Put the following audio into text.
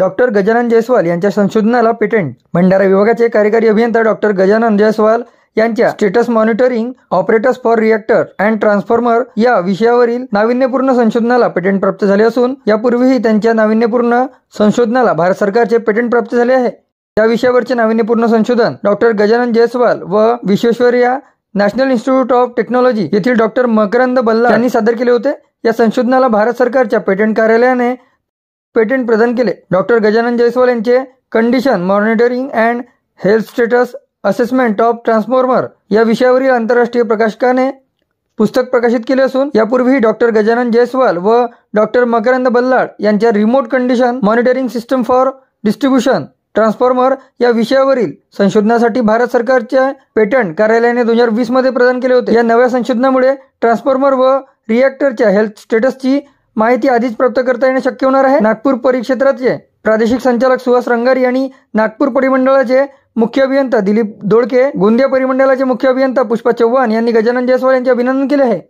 doctor Gajanan Jaiswal यांच्या संशोधनाला patent Bhandara विभागाचे कार्यकारी अभियंता डॉक्टर गजानन जयस्वाल यांच्या status monitoring operators for reactor and transformer या विषयावरील नाविन्यपूर्ण संशोधनाला पेटंट प्राप्त झाले असून यापूर्वीही त्यांच्या नाविन्यपूर्ण संशोधनाला भारत सरकारचे पेटंट प्राप्त झाले आहे या विषयावरचे नाविन्यपूर्ण संशोधन डॉक्टर गजानन जयस्वाल व Visvesvaraya national institute of technology येथील डॉक्टर मकरंद बल्ला यांनी सादर केले होते या संशोधनाला भारत सरकारच्या पेटंट कार्यालयाने पेटंट प्रदान केले डॉक्टर गजानन जयस्वाल यांचे condition monitoring and health status assessment of transformer या विषयावरील आंतरराष्ट्रीय प्रकाशकाने पुस्तक प्रकाशित केले असून यापूर्वीही डॉक्टर गजानन जयस्वाल व डॉक्टर मकरंद बल्लाड यांच्या remote condition monitoring system for distribution transformer या विषयावरील संशोधनासाठी भारत सरकारच्या पेटंट कार्यालयाने दोन हजार मध्ये प्रदान केले होते या नव्या संशोधनामुळे ट्रान्सफॉर्मर व रिएक्टरच्या हेल्थ स्टेटसची माहिती आधीच प्राप्त करता येणे शक्य होणार आहे नागपूर परिक्षेत्राचे प्रादेशिक संचालक सुहास रंगारी आणि नागपूर परिमंडळाचे मुख्य अभियंता दिलीप दोडके गोंदिया परिमंडळाचे मुख्य अभियंता पुष्पा चव्हाण यांनी गजानन जयस्वाल यांचे अभिनंदन केले आहे